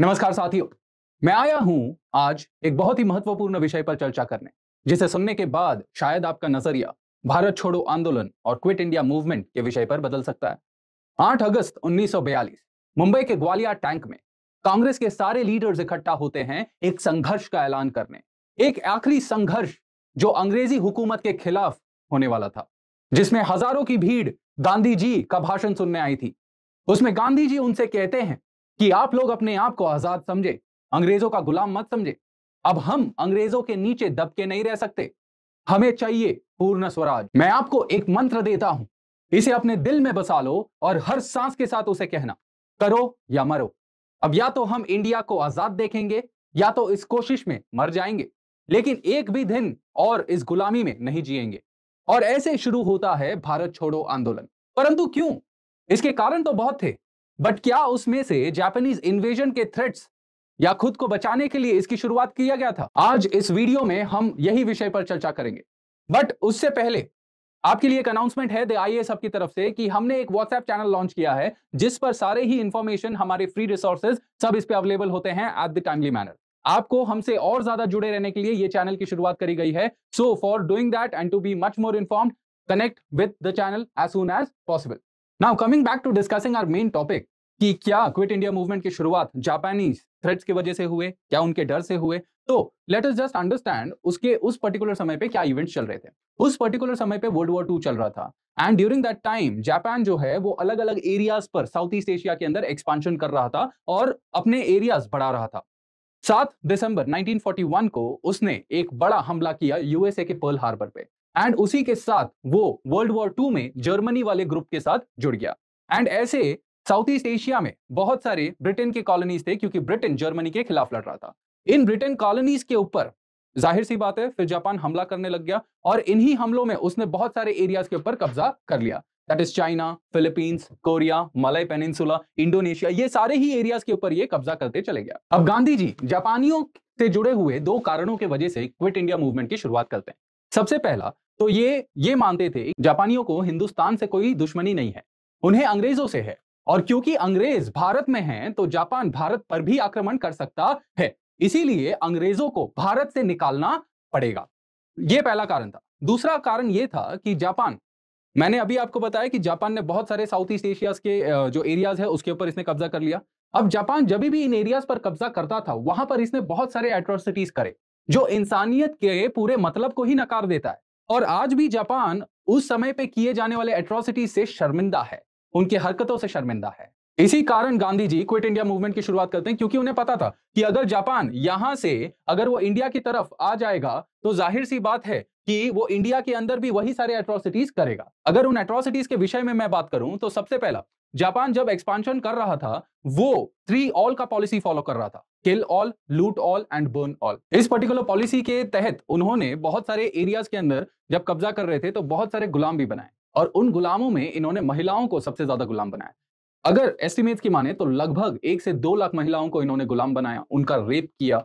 नमस्कार साथियों मैं आया हूं आज एक बहुत ही महत्वपूर्ण विषय पर चर्चा करने जिसे सुनने के बाद शायद आपका नजरिया भारत छोड़ो आंदोलन और क्विट इंडिया मूवमेंट के विषय पर बदल सकता है 8 अगस्त 1942 मुंबई के ग्वालियर टैंक में कांग्रेस के सारे लीडर्स इकट्ठा होते हैं एक संघर्ष का ऐलान करने एक आखिरी संघर्ष जो अंग्रेजी हुकूमत के खिलाफ होने वाला था जिसमें हजारों की भीड़ गांधी जी का भाषण सुनने आई थी उसमें गांधी जी उनसे कहते हैं कि आप लोग अपने आप को आजाद समझे अंग्रेजों का गुलाम मत समझे अब हम अंग्रेजों के नीचे दबके नहीं रह सकते हमें चाहिए पूर्ण स्वराज मैं आपको एक मंत्र देता हूं इसे अपने दिल में बसा लो और हर सांस के साथ उसे कहना करो या मरो अब या तो हम इंडिया को आजाद देखेंगे या तो इस कोशिश में मर जाएंगे लेकिन एक भी दिन और इस गुलामी में नहीं जिएंगे और ऐसे शुरू होता है भारत छोड़ो आंदोलन परंतु क्यों इसके कारण तो बहुत थे बट क्या उसमें से जापानीज इन्वेजन के थ्रेट्स या खुद को बचाने के लिए इसकी शुरुआत किया गया था आज इस वीडियो में हम यही विषय पर चर्चा करेंगे बट उससे पहले आपके लिए एक अनाउंसमेंट है द आई तरफ से कि हमने एक व्हाट्सएप चैनल लॉन्च किया है जिस पर सारे ही इंफॉर्मेशन हमारे फ्री रिसोर्सेज सब इस पे अवेलेबल होते हैं एट द टाइमली मैनर आपको हमसे और ज्यादा जुड़े रहने के लिए ये चैनल की शुरुआत करी गई है so for doing that and to be much more inform connect with the channel as soon as possible now coming back to discussing our main topic कि क्या क्विट इंडिया मूवमेंट की शुरुआत जापानीज थ्रेट्स की वजह से हुए क्या उनके डर से हुए तो लेट अस जस्ट अंडरस्टैंड उसके उस पर्टिकुलर समय पे क्या इवेंट्स चल रहे थे उस पर्टिकुलर समय पे वर्ल्ड वॉर टू चल रहा था and during that time Japan जो है वो अलग अलग एरियाज पर साउथ ईस्ट एशिया के अंदर एक्सपांशन कर रहा था और अपने एरियाज बढ़ा रहा था सात दिसंबर 1941 को उसने एक बड़ा हमला किया यूएसए के पर्ल हार्बर पे एंड उसी के साथ वो वर्ल्ड वॉर टू में जर्मनी वाले ग्रुप के साथ जुड़ गया एंड ऐसे साउथ ईस्ट एशिया में बहुत सारे ब्रिटेन के कॉलोनीज थे क्योंकि ब्रिटेन जर्मनी के खिलाफ लड़ रहा था इन ब्रिटेन कॉलोनीज के ऊपर जाहिर सी बात है फिर जापान हमला करने लग गया और इन्हीं हमलों में उसने बहुत सारे एरियाज के ऊपर कब्जा कर लिया that is China Philippines Korea Malay peninsula Indonesia ये सारे ही एरियाज के ऊपर ये कब्जा करते चले गया अब गांधी जी जापानियों से जुड़े हुए दो कारणों के वजह से क्विट इंडिया मूवमेंट की शुरुआत करते हैं सबसे पहला तो ये ये मानते थे जापानियों को हिंदुस्तान से कोई दुश्मनी नहीं है उन्हें अंग्रेजों से है और क्योंकि अंग्रेज भारत में हैं तो जापान भारत पर भी आक्रमण कर सकता है इसीलिए अंग्रेजों को भारत से निकालना पड़ेगा यह पहला कारण था दूसरा कारण यह था कि जापान मैंने अभी आपको बताया कि जापान ने बहुत सारे साउथ ईस्ट एशिया के जो एरियाज है उसके ऊपर इसने कब्जा कर लिया अब जापान जब भी इन एरियाज पर कब्जा करता था वहां पर इसने बहुत सारे एट्रोसिटीज करे जो इंसानियत के पूरे मतलब को ही नकार देता है और आज भी जापान उस समय पे किए जाने वाले एट्रोसिटी से शर्मिंदा है उनकी हरकतों से शर्मिंदा है इसी कारण Gandhi ji quit India movement की शुरुआत करते हैं क्योंकि उन्हें पता था कि अगर जापान यहां से अगर वो इंडिया की तरफ आ जाएगा तो जाहिर सी बात है कि वो इंडिया के अंदर भी वही सारे एट्रोसिटीज करेगा अगर उन एट्रोसिटीज के विषय में मैं बात करूं तो सबसे पहला जापान जब एक्सपांशन कर रहा था वो थ्री ऑल का पॉलिसी फॉलो कर रहा था kill all loot all and burn all इस पर्टिकुलर पॉलिसी के तहत उन्होंने बहुत सारे एरियाज के अंदर जब कब्जा कर रहे थे तो बहुत सारे गुलाम भी बनाए और उन गुलामों में इन्होंने महिलाओं को सबसे ज्यादा गुलाम बनाया अगर एस्टिमेट्स की माने तो लगभग एक से दो लाख महिलाओं को इन्होंने गुलाम बनाया उनका रेप किया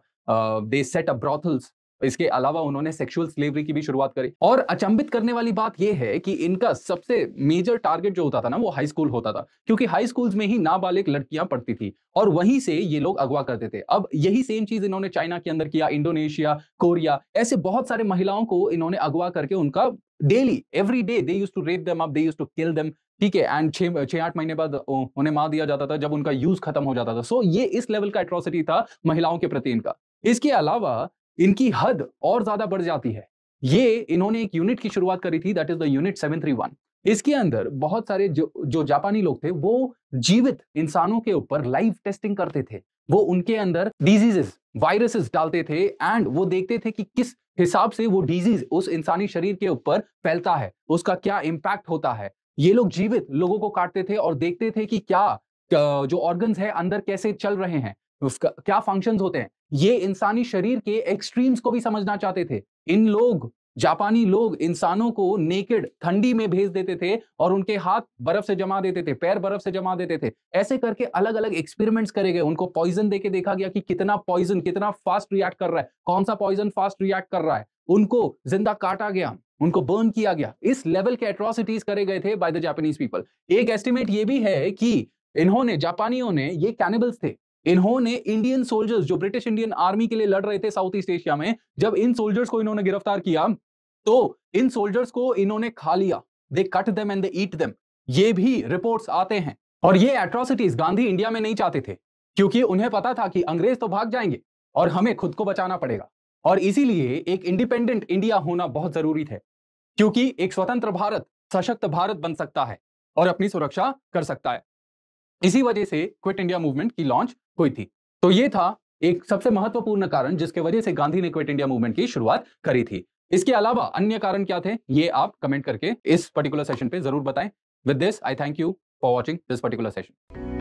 दे सेट अप ब्रॉथल्स इसके अलावा उन्होंने सेक्सुअल स्लेवरी की भी शुरुआत करी और अचंबित करने वाली बात यह है कि इनका सबसे मेजर टारगेट जो होता था ना वो हाई स्कूल होता था क्योंकि हाई स्कूल में ही नाबालिग लड़कियां पढ़ती थी और वहीं से ये लोग अगवा करते थे अब यही सेम चीज इन्होंने चाइना के अंदर किया इंडोनेशिया कोरिया ऐसे बहुत सारे महिलाओं को इन्होंने अगवा करके उनका daily every day they use to rape them up they use to kill them ठीक है एंड छह छः आठ महीने बाद उन्हें मार दिया जाता था जब उनका यूज खत्म हो जाता था सो so, ये इस लेवल का एट्रोसिटी था महिलाओं के प्रति इनका इसके अलावा इनकी हद और ज्यादा बढ़ जाती है ये इन्होंने एक यूनिट की शुरुआत करी थी that is the unit one इसके अंदर बहुत सारे जो जो जापानी लोग थे वो जीवित इंसानों के ऊपर लाइव टेस्टिंग करते थे वो उनके अंदर डिजीजेस वायरसेस डालते थे एंड वो देखते थे कि किस हिसाब से वो डिजीज उस इंसानी शरीर के ऊपर फैलता है उसका क्या इम्पैक्ट होता है ये लोग जीवित लोगों को काटते थे और देखते थे कि क्या जो ऑर्गन्स है अंदर कैसे चल रहे हैं उसका क्या फंक्शंस होते हैं ये इंसानी शरीर के एक्सट्रीम्स को भी समझना चाहते थे इन लोग जापानी लोग इंसानों को नेकेड ठंडी में भेज देते थे और उनके हाथ बर्फ से जमा देते थे पैर बर्फ से जमा देते थे ऐसे करके अलग अलग एक्सपेरिमेंट्स करे गए उनको पॉइजन देके देखा गया कि कितना पॉइजन कितना फास्ट रिएक्ट कर रहा है कौन सा पॉइजन फास्ट रिएक्ट कर रहा है उनको जिंदा काटा गया उनको बर्न किया गया इस लेवल के एट्रोसिटीज करे गए थे बाय द जापानीज पीपल एक एस्टिमेट ये भी है कि इन्होंने जापानियों ने ये कैनिबल्स थे इन्होंने इंडियन सोल्जर्स जो ब्रिटिश इंडियन आर्मी के लिए लड़ रहे थे साउथ ईस्ट एशिया में जब इन सोल्जर्स को इन्होंने गिरफ्तार किया तो इन सोल्जर्स को इन्होंने खा लिया they cut them and they eat them ये भी रिपोर्ट्स आते हैं और ये एट्रोसिटीज गांधी इंडिया में नहीं चाहते थे क्योंकि उन्हें पता था कि अंग्रेज तो भाग जाएंगे और हमें खुद को बचाना पड़ेगा और इसीलिए एक इंडिपेंडेंट इंडिया होना बहुत जरूरी है क्योंकि एक स्वतंत्र भारत सशक्त भारत बन सकता है और अपनी सुरक्षा कर सकता है इसी वजह से क्विट इंडिया मूवमेंट की लॉन्च हुई थी तो ये था एक सबसे महत्वपूर्ण कारण जिसके वजह से गांधी ने क्विट इंडिया मूवमेंट की शुरुआत करी थी इसके अलावा अन्य कारण क्या थे ये आप कमेंट करके इस पर्टिकुलर सेशन पे जरूर बताएं with this I thank you for watching this particular session